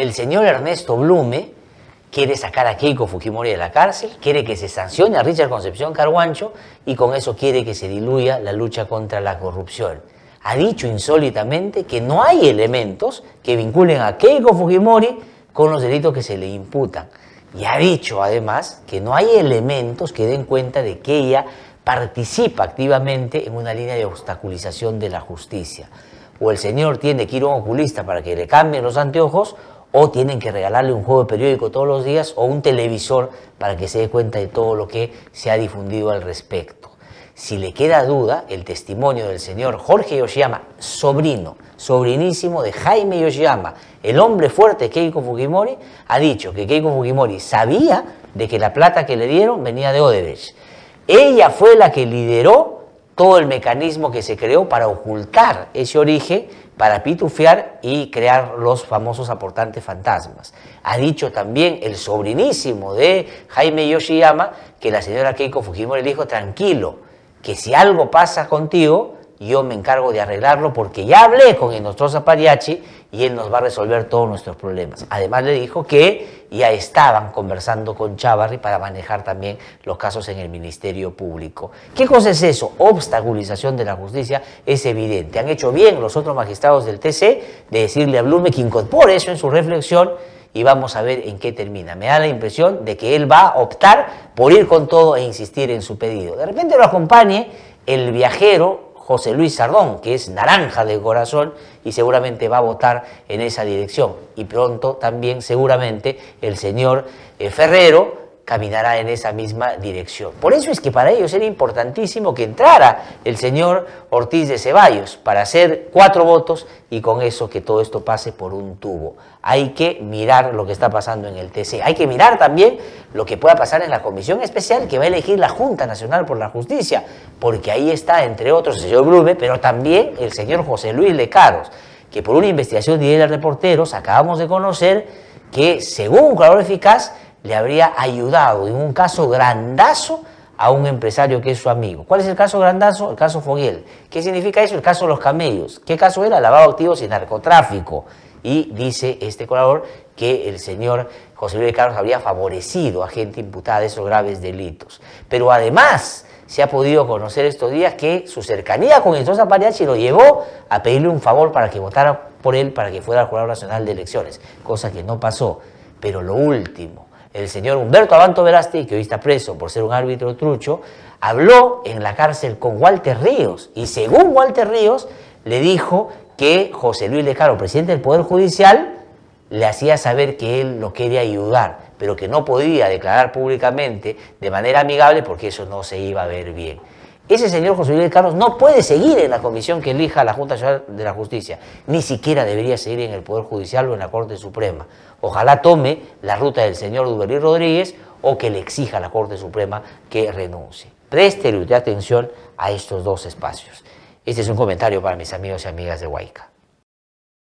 el señor Ernesto Blume quiere sacar a Keiko Fujimori de la cárcel, quiere que se sancione a Richard Concepción Carguancho y con eso quiere que se diluya la lucha contra la corrupción. Ha dicho insólitamente que no hay elementos que vinculen a Keiko Fujimori con los delitos que se le imputan. Y ha dicho además que no hay elementos que den cuenta de que ella participa activamente en una línea de obstaculización de la justicia. O el señor tiene que ir a un oculista para que le cambien los anteojos, o tienen que regalarle un juego de periódico todos los días o un televisor para que se dé cuenta de todo lo que se ha difundido al respecto. Si le queda duda, el testimonio del señor Jorge Yoshiyama, sobrino, sobrinísimo de Jaime Yoshiyama, el hombre fuerte Keiko Fujimori, ha dicho que Keiko Fujimori sabía de que la plata que le dieron venía de Odebrecht. Ella fue la que lideró todo el mecanismo que se creó para ocultar ese origen para pitufear y crear los famosos aportantes fantasmas. Ha dicho también el sobrinísimo de Jaime Yoshiyama que la señora Keiko Fujimori dijo, tranquilo, que si algo pasa contigo, yo me encargo de arreglarlo porque ya hablé con el nuestro Zapariachi y él nos va a resolver todos nuestros problemas. Además le dijo que ya estaban conversando con Chávarri para manejar también los casos en el Ministerio Público. ¿Qué cosa es eso? Obstaculización de la justicia es evidente. Han hecho bien los otros magistrados del TC de decirle a Blume que incorpore eso en su reflexión y vamos a ver en qué termina. Me da la impresión de que él va a optar por ir con todo e insistir en su pedido. De repente lo acompañe el viajero José Luis Sardón, que es naranja de corazón y seguramente va a votar en esa dirección. Y pronto también seguramente el señor eh, Ferrero caminará en esa misma dirección. Por eso es que para ellos era importantísimo que entrara el señor Ortiz de Ceballos para hacer cuatro votos y con eso que todo esto pase por un tubo. Hay que mirar lo que está pasando en el TC. Hay que mirar también lo que pueda pasar en la comisión especial que va a elegir la Junta Nacional por la Justicia, porque ahí está, entre otros, el señor Blume, pero también el señor José Luis Lecaros, que por una investigación de reporteros acabamos de conocer que, según un Eficaz, le habría ayudado en un caso grandazo a un empresario que es su amigo. ¿Cuál es el caso grandazo? El caso Foguel. ¿Qué significa eso? El caso de los camellos. ¿Qué caso era? Lavado de activos y narcotráfico. Y dice este colaborador que el señor José Luis Carlos habría favorecido a gente imputada de esos graves delitos. Pero además se ha podido conocer estos días que su cercanía con señor Pariachi lo llevó a pedirle un favor para que votara por él para que fuera al Jurado Nacional de Elecciones, cosa que no pasó. Pero lo último, el señor Humberto Abanto Verasti, que hoy está preso por ser un árbitro trucho, habló en la cárcel con Walter Ríos y según Walter Ríos le dijo que José Luis Lecaro, presidente del Poder Judicial, le hacía saber que él lo quería ayudar, pero que no podía declarar públicamente de manera amigable porque eso no se iba a ver bien ese señor José Luis Carlos no puede seguir en la comisión que elija la Junta Nacional de la Justicia, ni siquiera debería seguir en el Poder Judicial o en la Corte Suprema. Ojalá tome la ruta del señor Duberil Rodríguez o que le exija a la Corte Suprema que renuncie. Preste atención a estos dos espacios. Este es un comentario para mis amigos y amigas de Huayca.